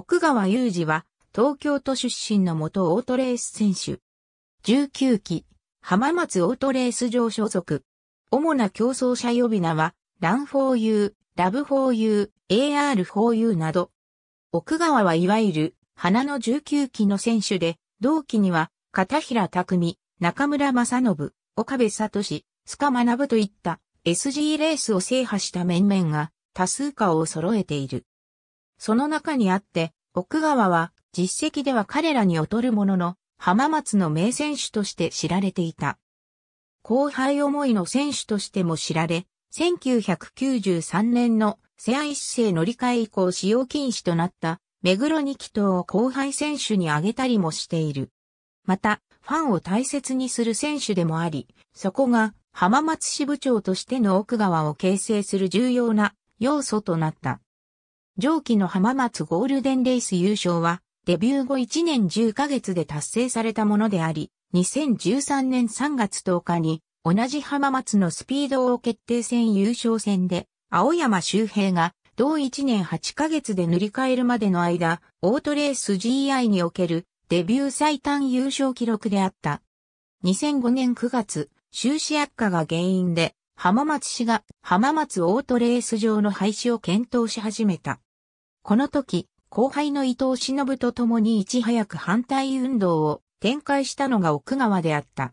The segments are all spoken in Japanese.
奥川雄二は、東京都出身の元オートレース選手。19期、浜松オートレース場所属。主な競争者呼び名は、ラン 4U、ラブ 4U、AR4U など。奥川はいわゆる、花の19期の選手で、同期には、片平匠、中村正信、岡部聡、塚学といった SG レースを制覇した面々が多数化を揃えている。その中にあって、奥川は実績では彼らに劣るものの、浜松の名選手として知られていた。後輩思いの選手としても知られ、1993年の世愛一世乗り換え以降使用禁止となった目黒二気筒を後輩選手に挙げたりもしている。また、ファンを大切にする選手でもあり、そこが浜松支部長としての奥川を形成する重要な要素となった。上記の浜松ゴールデンレース優勝は、デビュー後1年10ヶ月で達成されたものであり、2013年3月10日に、同じ浜松のスピード王決定戦優勝戦で、青山周平が、同1年8ヶ月で塗り替えるまでの間、オートレース GI におけるデビュー最短優勝記録であった。2005年9月、収支悪化が原因で、浜松市が浜松オートレース場の廃止を検討し始めた。この時、後輩の伊藤忍と共にいち早く反対運動を展開したのが奥川であった。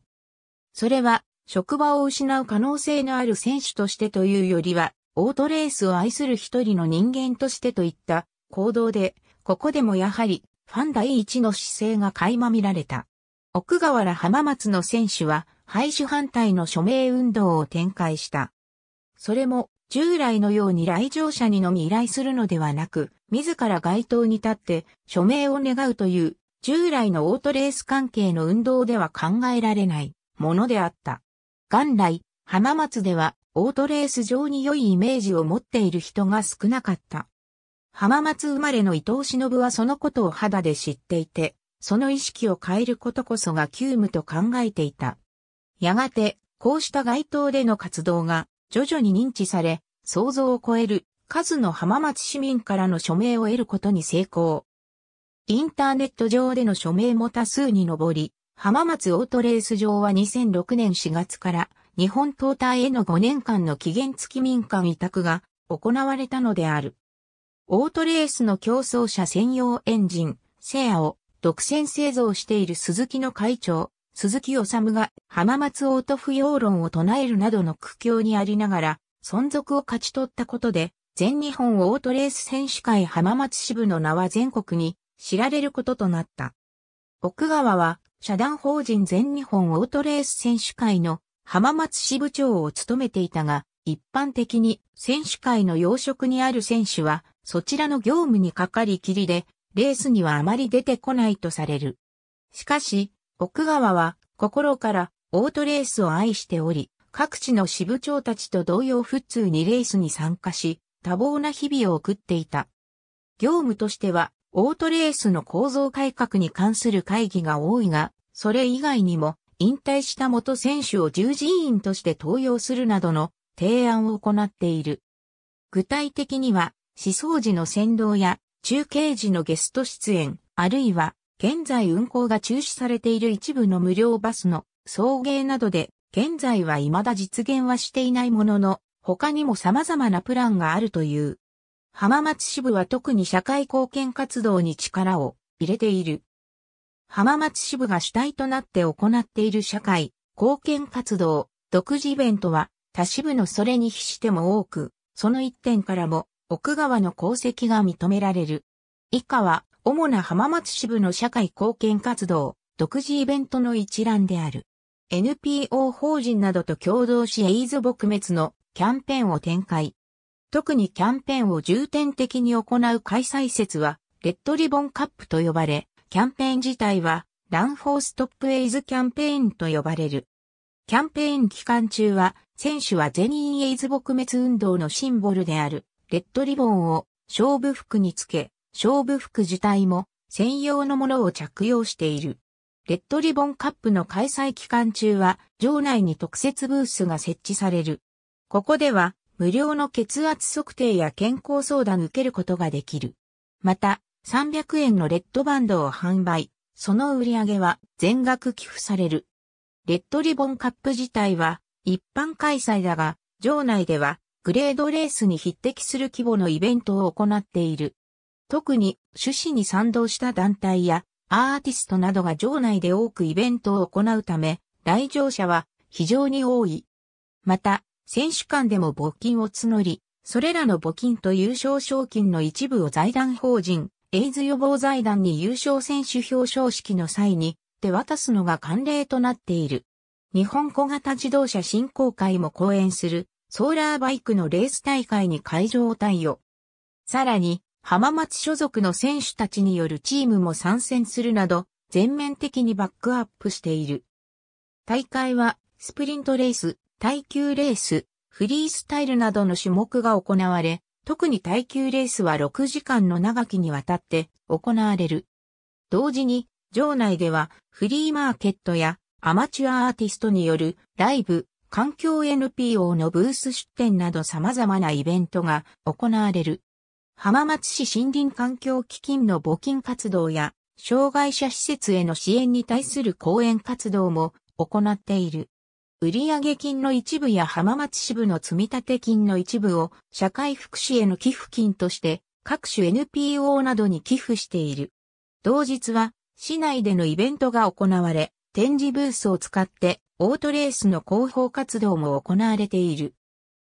それは、職場を失う可能性のある選手としてというよりは、オートレースを愛する一人の人間としてといった行動で、ここでもやはりファン第一の姿勢が垣間見られた。奥河原浜松の選手は廃止反対の署名運動を展開した。それも従来のように来場者にのみ依頼するのではなく、自ら街頭に立って署名を願うという、従来のオートレース関係の運動では考えられないものであった。元来、浜松ではオートレース上に良いイメージを持っている人が少なかった。浜松生まれの伊藤忍はそのことを肌で知っていて、その意識を変えることこそが急務と考えていた。やがて、こうした街頭での活動が徐々に認知され、想像を超える数の浜松市民からの署名を得ることに成功。インターネット上での署名も多数に上り、浜松オートレース場は2006年4月から日本東大への5年間の期限付き民間委託が行われたのである。オートレースの競争車専用エンジン、セアを独占製造している鈴木の会長、鈴木治が浜松オート不要論を唱えるなどの苦境にありながら、存続を勝ち取ったことで、全日本オートレース選手会浜松支部の名は全国に知られることとなった。奥川は、社団法人全日本オートレース選手会の浜松支部長を務めていたが、一般的に選手会の要職にある選手は、そちらの業務にかかりきりで、レースにはあまり出てこないとされる。しかし、奥川は、心からオートレースを愛しており、各地の支部長たちと同様普通にレースに参加し、多忙な日々を送っていた。業務としては、オートレースの構造改革に関する会議が多いが、それ以外にも、引退した元選手を従事員として登用するなどの提案を行っている。具体的には、思想時の先導や中継時のゲスト出演、あるいは、現在運行が中止されている一部の無料バスの送迎などで、現在は未だ実現はしていないものの、他にも様々なプランがあるという。浜松支部は特に社会貢献活動に力を入れている。浜松支部が主体となって行っている社会、貢献活動、独自イベントは他支部のそれに比しても多く、その一点からも奥川の功績が認められる。以下は主な浜松支部の社会貢献活動、独自イベントの一覧である。NPO 法人などと共同しエイズ撲滅のキャンペーンを展開。特にキャンペーンを重点的に行う開催説は、レッドリボンカップと呼ばれ、キャンペーン自体は、ランフォーストップエイズキャンペーンと呼ばれる。キャンペーン期間中は、選手は全員エイズ撲滅運動のシンボルである、レッドリボンを勝負服につけ、勝負服自体も専用のものを着用している。レッドリボンカップの開催期間中は、場内に特設ブースが設置される。ここでは、無料の血圧測定や健康相談受けることができる。また、300円のレッドバンドを販売、その売り上げは全額寄付される。レッドリボンカップ自体は一般開催だが、場内ではグレードレースに匹敵する規模のイベントを行っている。特に趣旨に賛同した団体やアーティストなどが場内で多くイベントを行うため、来場者は非常に多い。また、選手間でも募金を募り、それらの募金と優勝賞金の一部を財団法人、エイズ予防財団に優勝選手表彰式の際に手渡すのが慣例となっている。日本小型自動車振興会も講演するソーラーバイクのレース大会に会場を対応。さらに、浜松所属の選手たちによるチームも参戦するなど、全面的にバックアップしている。大会は、スプリントレース、耐久レース、フリースタイルなどの種目が行われ、特に耐久レースは6時間の長きにわたって行われる。同時に、場内ではフリーマーケットやアマチュアアーティストによるライブ、環境 NPO のブース出展など様々なイベントが行われる。浜松市森林環境基金の募金活動や、障害者施設への支援に対する講演活動も行っている。売上金の一部や浜松支部の積立金の一部を社会福祉への寄付金として各種 NPO などに寄付している。同日は市内でのイベントが行われ、展示ブースを使ってオートレースの広報活動も行われている。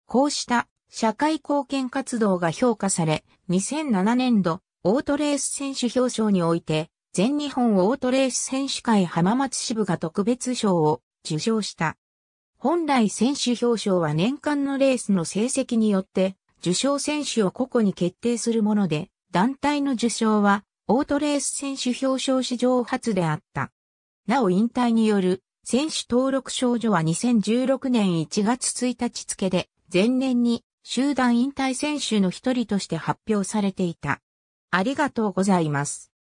こうした社会貢献活動が評価され、2007年度オートレース選手表彰において、全日本オートレース選手会浜松支部が特別賞を受賞した。本来選手表彰は年間のレースの成績によって受賞選手を個々に決定するもので、団体の受賞はオートレース選手表彰史上初であった。なお引退による選手登録賞女は2016年1月1日付で前年に集団引退選手の一人として発表されていた。ありがとうございます。